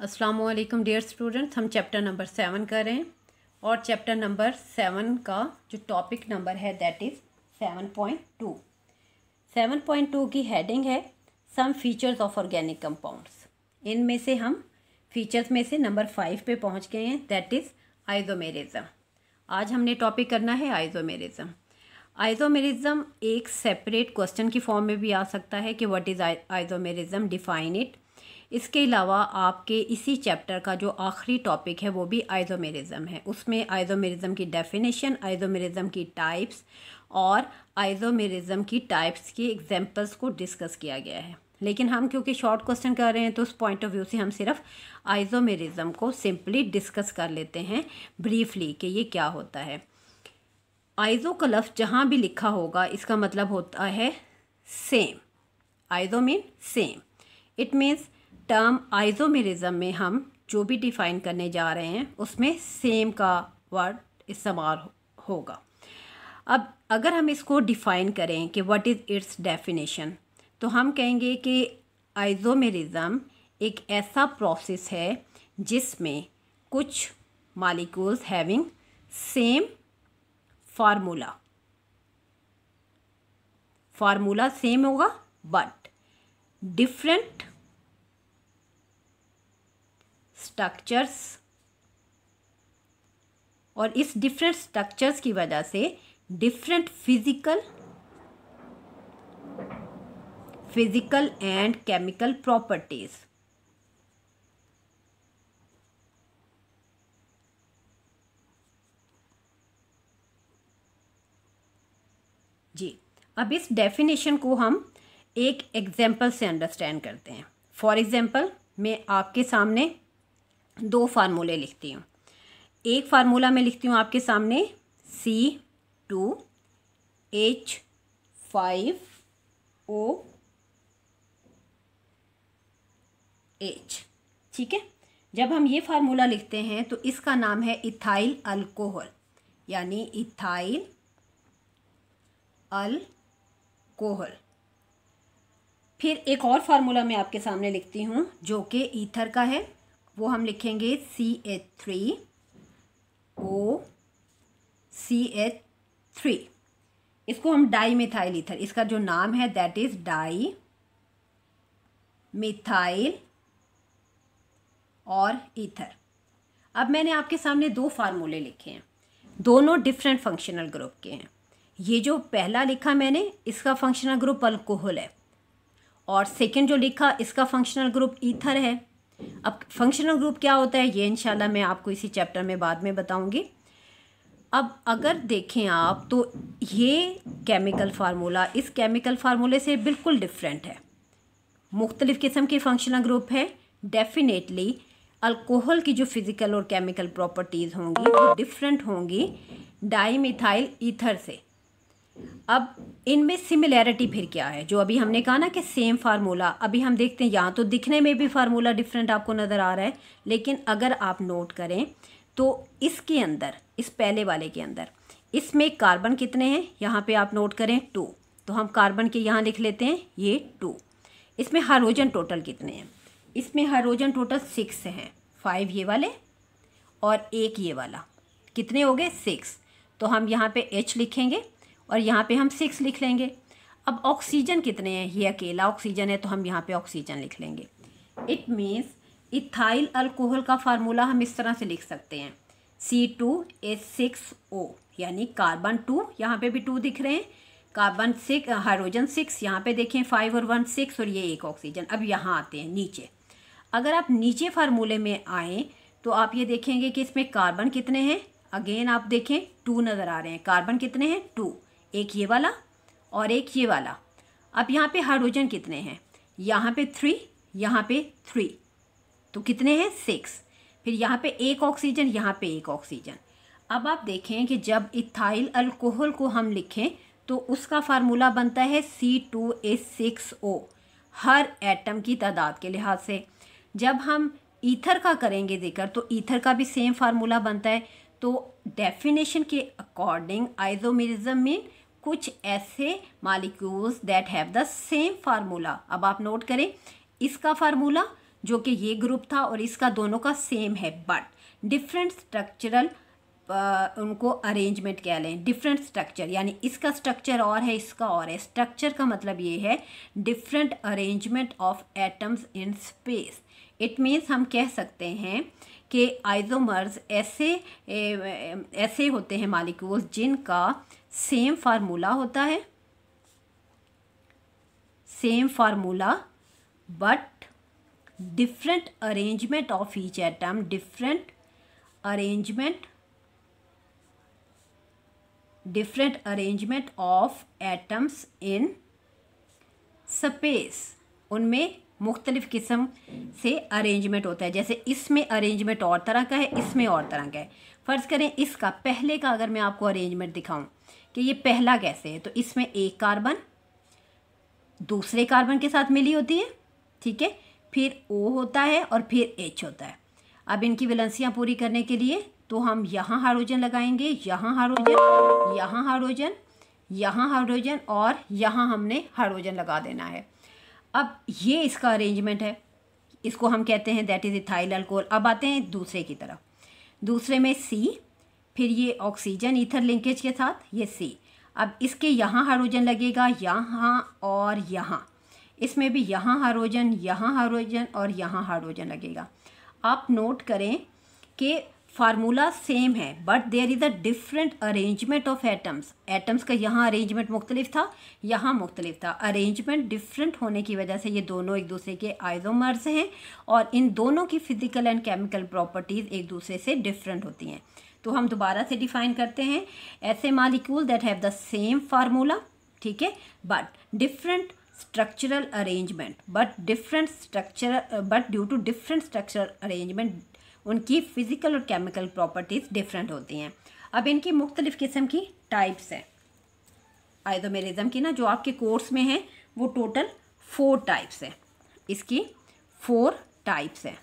Aslam dear students हम chapter number seven कर रहे हैं और चैप्टर नंबर सेवन का जो टॉपिक नंबर है that is seven point two seven point two की हेडिंग है some features of organic compounds में से हम फीचर्स में से नंबर फाइव पे पहुंच गए हैं दैट इज़ आइजोमेरिज़म आज हमने टॉपिक करना है आइजोमेरिज़म आइजोमेरिज़म एक सेपरेट क्वेश्चन की फॉर्म में भी आ सकता है कि what is isomerism define it इसके अलावा आपके इसी चैप्टर का जो आखिरी टॉपिक है वो भी आइजोमेरिज़म है उसमें आइजोमेरिज़म की डेफिनेशन आइजोमेरिज़म की टाइप्स और आइजोमेरिज़म की टाइप्स की एग्जांपल्स को डिस्कस किया गया है लेकिन हम क्योंकि शॉर्ट क्वेश्चन कर रहे हैं तो उस पॉइंट ऑफ व्यू से हम सिर्फ आइजोमेरिज़म को सिंपली डिस्कस कर लेते हैं ब्रीफली कि ये क्या होता है आइजो का लफ्ज़ जहाँ भी लिखा होगा इसका मतलब होता है same iso mean same it means term isomerism में हम जो भी डिफ़ाइन करने जा रहे हैं उसमें सेम का वर्ड इस्तेमाल होगा अब अगर हम इसको डिफ़ाइन करें कि व्हाट इज़ इट्स डेफिनेशन तो हम कहेंगे कि आइज़ोमेरिज़्म एक ऐसा प्रोसेस है जिसमें कुछ molecules having same formula formula same होगा बट डिफरेंट स्ट्रक्चर्स और इस डिफरेंट स्ट्रक्चर्स की वजह से different physical physical and chemical properties जी अब इस डेफिनेशन को हम एक एग्जांपल से अंडरस्टैंड करते हैं फॉर एग्जाम्पल मैं आपके सामने दो फार्मूले लिखती हूँ एक फार्मूला मैं लिखती हूँ आपके सामने C two H five O H ठीक है जब हम ये फार्मूला लिखते हैं तो इसका नाम है इथाइल अल्कोहल यानी इथाइल अल्कोहल फिर एक और फार्मूला मैं आपके सामने लिखती हूँ जो कि ईथर का है वो हम लिखेंगे C H three O C H three इसको हम डाई मिथाइल ईथर इसका जो नाम है दैट इज़ डाई मिथाइल और ईथर अब मैंने आपके सामने दो फार्मूले लिखे हैं दोनों डिफरेंट फंक्शनल ग्रुप के हैं ये जो पहला लिखा मैंने इसका फंक्शनल ग्रुप अल्कोहल है और सेकंड जो लिखा इसका फंक्शनल ग्रुप ईथर है अब फंक्शनल ग्रुप क्या होता है ये इनशाला मैं आपको इसी चैप्टर में बाद में बताऊँगी अब अगर देखें आप तो ये केमिकल फार्मूला इस केमिकल फार्मूले से बिल्कुल डिफरेंट है मुख्तलिफ़ किस्म के फंक्शनल ग्रुप है डेफिनेटली अल्कोहल की जो फिज़िकल और केमिकल प्रॉपर्टीज़ होंगी वो डिफरेंट होंगी डाई मिथाइल ईथर से अब इनमें सिमिलैरिटी फिर क्या है जो अभी हमने कहा ना कि सेम फार्मूला अभी हम देखते हैं यहाँ तो दिखने में भी फार्मूला डिफरेंट आपको नज़र आ रहा है लेकिन अगर आप नोट करें तो इसके अंदर इस पहले वाले के अंदर इसमें कार्बन कितने हैं यहाँ पे आप नोट करें टू तो हम कार्बन के यहाँ लिख लेते हैं ये टू इसमें हाइड्रोजन टोटल कितने हैं इसमें हाइड्रोजन टोटल सिक्स हैं फाइव ये वाले और एक ये वाला कितने हो गए सिक्स तो हम यहाँ पे एच लिखेंगे और यहाँ पे हम सिक्स लिख लेंगे अब ऑक्सीजन कितने हैं ये अकेला ऑक्सीजन है तो हम यहाँ पे ऑक्सीजन लिख लेंगे इट मीन्स इथाइल अल्कोहल का फार्मूला हम इस तरह से लिख सकते हैं सी टू ए सिक्स ओ यानी कार्बन टू यहाँ पे भी टू दिख रहे हैं कार्बन सिक्स हाइड्रोजन सिक्स यहाँ पे देखें फाइव और वन सिक्स और ये एक ऑक्सीजन अब यहाँ आते हैं नीचे अगर आप नीचे फार्मूले में आएँ तो आप ये देखेंगे कि इसमें कार्बन कितने हैं अगेन आप देखें टू नज़र आ रहे हैं कार्बन कितने हैं टू एक ये वाला और एक ये वाला अब यहाँ पे हाइड्रोजन कितने हैं यहाँ पे थ्री यहाँ पे थ्री तो कितने हैं सिक्स फिर यहाँ पे एक ऑक्सीजन यहाँ पे एक ऑक्सीजन अब आप देखें कि जब इथाइल अल्कोहल को हम लिखें तो उसका फार्मूला बनता है C two A six O हर एटम की तादाद के लिहाज से जब हम ईथर का करेंगे जिक्र तो ईथर का भी सेम फार्मूला बनता है तो डेफिनेशन के अकॉर्डिंग आइजोमेरिज्म में कुछ ऐसे molecules that have the same formula अब आप नोट करें इसका फार्मूला जो कि ये ग्रुप था और इसका दोनों का सेम है बट डिफरेंट स्ट्रक्चरल उनको अरेंजमेंट कह लें डिफरेंट स्ट्रक्चर यानी इसका स्ट्रक्चर और है इसका और है स्ट्रक्चर का मतलब ये है different arrangement of atoms in space it means हम कह सकते हैं कि आइजोमर्स ऐसे ऐसे होते हैं मालिक्यूल्स जिनका सेम फार्मूला होता है same formula but different arrangement of each atom different arrangement different arrangement of atoms in space उनमें मुख्तलिफ़ किस्म से अरेंजमेंट होता है जैसे इसमें अरेंजमेंट और तरह का है इसमें और तरह का है फ़र्ज़ करें इसका पहले का अगर मैं आपको अरेंजमेंट दिखाऊं कि ये पहला कैसे है तो इसमें एक कार्बन दूसरे कार्बन के साथ मिली होती है ठीक है फिर ओ होता है और फिर एच होता है अब इनकी विलंसियाँ पूरी करने के लिए तो हम यहाँ हाइड्रोजन लगाएंगे यहाँ हाइड्रोजन यहाँ हाइड्रोजन यहाँ हाइड्रोजन और यहाँ हमने हाइड्रोजन लगा देना है अब ये इसका अरेंजमेंट है इसको हम कहते हैं दैट इज़ इथाइल अल्कोहल अब आते हैं दूसरे की तरफ दूसरे में सी फिर ये ऑक्सीजन ईथर लिंकेज के साथ ये सी अब इसके यहाँ हाइड्रोजन लगेगा यहाँ और यहाँ इसमें भी यहाँ हाइड्रोजन यहाँ हाइड्रोजन और यहाँ हाइड्रोजन लगेगा आप नोट करें कि फार्मूला सेम है but there is a different arrangement of atoms atoms का यहाँ अरेंजमेंट मुख्तलिफ था यहाँ मुख्तलिफ था अरेंजमेंट डिफरेंट होने की वजह से ये दोनों एक दूसरे के आइजोमर्स हैं और इन दोनों की फिजिकल एंड केमिकल प्रॉपर्टीज़ एक दूसरे से डिफरेंट होती हैं तो हम दोबारा से डिफाइन करते हैं ऐसे molecule that have the same formula ठीक है but different structural arrangement but different structure but due to different structural arrangement उनकी फ़िज़िकल और केमिकल प्रॉपर्टीज़ डिफरेंट होती हैं अब इनकी मुख्तलिफ़ किस्म की टाइप्स हैं आयदोमेरिज़म की ना जो आपके कोर्स में हैं वो टोटल फोर टाइप्स हैं इसकी फोर टाइप्स हैं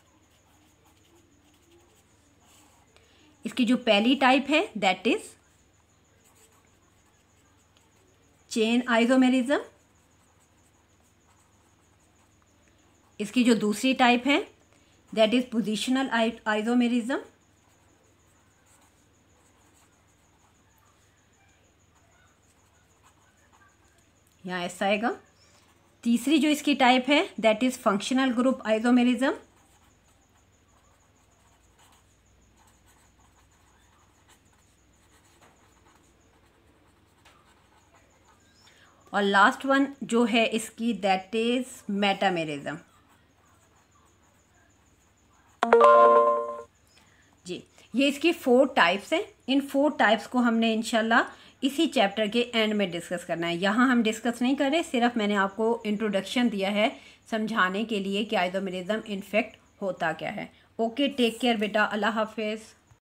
इसकी जो पहली टाइप है दैट इज़ चेन आइजोमेरिज्म इसकी जो दूसरी टाइप है दैट इज पोजिशनल आइजोमेरिज्म यहाँ ऐसा आएगा तीसरी जो इसकी टाइप है that is functional group isomerism और लास्ट वन जो है इसकी दैट इज मेटामेरिज्म जी ये इसकी फोर टाइप्स हैं इन फोर टाइप्स को हमने इनशाला इसी चैप्टर के एंड में डिस्कस करना है यहाँ हम डिस्कस नहीं कर रहे सिर्फ मैंने आपको इंट्रोडक्शन दिया है समझाने के लिए कि आइजोमेरिज्म इन्फेक्ट होता क्या है ओके टेक केयर बेटा अल्लाह हाफिज़